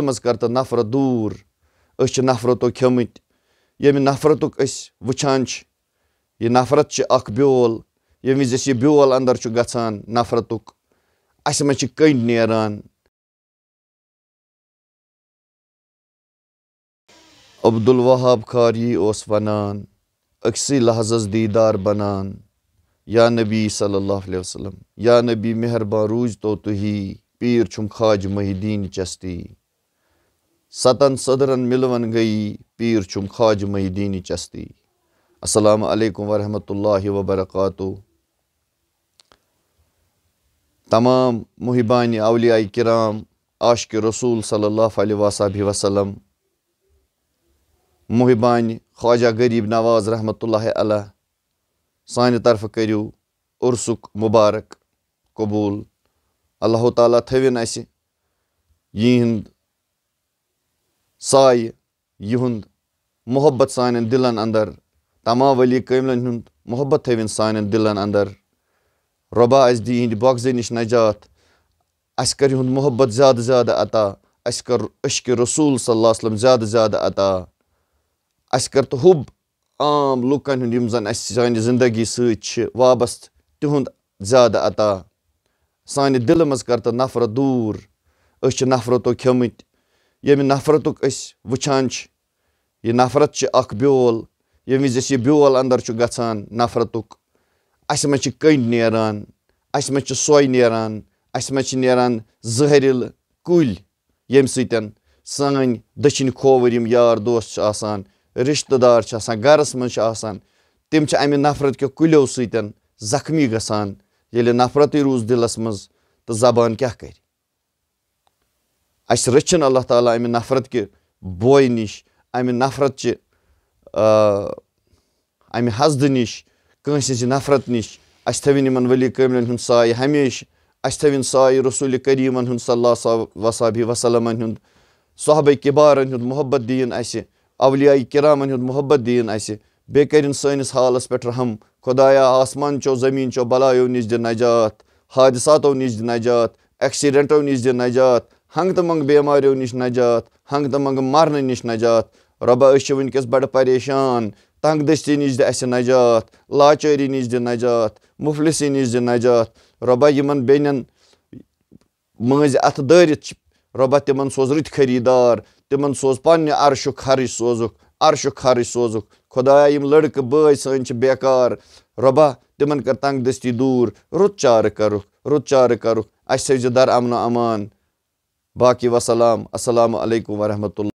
مز کر نفرت دور اسرتوں کمت نفرتکس وشان یہ نفرت بیول اخل یمس یہ بول ادرچ گفرت اس منڈ نیران عبد الوہاب خار وقس دیدار بنان یا نبی صلی اللہ علیہ وسلم یا نبی مہربان روزتو تحی پم خاج محی الدین چستی ستن صدرن ملون گئی پیر چم خاج مئی دینی چستی السلام علیکم ورحمۃ اللہ وبرکاتہ تمام محبان اولیاء کرام عاشق رسول صلی اللہ علیہ وساب وسلم محبان خواجہ غریب نواز رحمۃ اللہ علیہ سانہ طرف کرو عرسک مبارک قبول اللہ تعالیٰ تھوین اسہ یہ سایہِ یِہُنٛد محبت سانٮ۪ن دِلَن اندر تما ؤلی قابل ہُنٛد محبت تھٲوِن سانٮ۪ن دِلَن توون سان دل اندر ربا اس دش نجات اس یِہُنٛد محبت زیادٕ زیادٕ عطا اَسہِ اس عشقہِ رسوٗل صلی اللہ وسلم زیادٕ زیادٕ عطا اَسہِ ار تہٕ حُب عام لُکَن ہُنٛد یِم زَن اَسہِ سانہِ زِندگی سۭتۍ چھِ سابستہ تِہُنٛد زیادٕ عطا سانہِ دِلہٕ منٛز دل تہٕ نفرت دوٗر أسۍ چھِ نفرتو کھیٚمٕتۍ ییٚمہِ نفرتُک أسۍ وٕچھان چھِ یہِ نفرت چھِ چھِ چھِ اَکھ بیول بیول ییٚمہِ وِزِ أسۍ یہِ اَندَر چھُ گژھان نفرتُک اَسہِ اَسہِ منٛز منٛز کٔنۍ نیران سوے نیران اَسہِ منٛز چھِ نیران مان کُلۍ ییٚمہِ سۭتۍ سٲنۍ دٔچھِنۍ کھووٕرۍ یِم یار دوس چھِ آسان رِشتہٕ دار چھِ آسان گَرَس منٛز چھِ آسان تِم چھِ اَمہِ نفرت کیو کُلیو سۭتۍ زخمی گژھان ییٚلہِ نفرتٕے روٗز دِلَس منٛز تہٕ زبان کیٛاہ کَرِ اس رچن اللہ تعالیٰ امہ نفرت کہ بوے نش امہ نفرت چہ امد نش کنس نفرت نش اس تین ولی قمل ہند سائے ہمیشہ اس تن سائے رسول کریمن صلی اللہ وصابی وسلم صحاب ہند محبت دین اس اولیائی کرامن محبت دین پہ رحم خدایا چو زمین چو بلایو نش نجات حادثاتو نش نجات ایکسیڈنٹو نش نجات ہنگ تو منگ بٮ۪ماریو نش نجات ہنگ تو منگ مَرنہٕ نش نجات أسۍ چھِ ویس بڑ پریشان تنگ دستی نش اَسہِ نجات یِمَن نش مٲنٛزِ مفلسی نش چھِ ربہ تِمَن سوز رت خریدار تِمَن سوز پہ عرش خرج سوز عرش خرچ سوز خدایا لڑکہ با سار ر تم کر تنگ دستی دور رت چار کرت چار کر در امن و امان باقی وسلام السلام علیکم ورحمۃ اللہ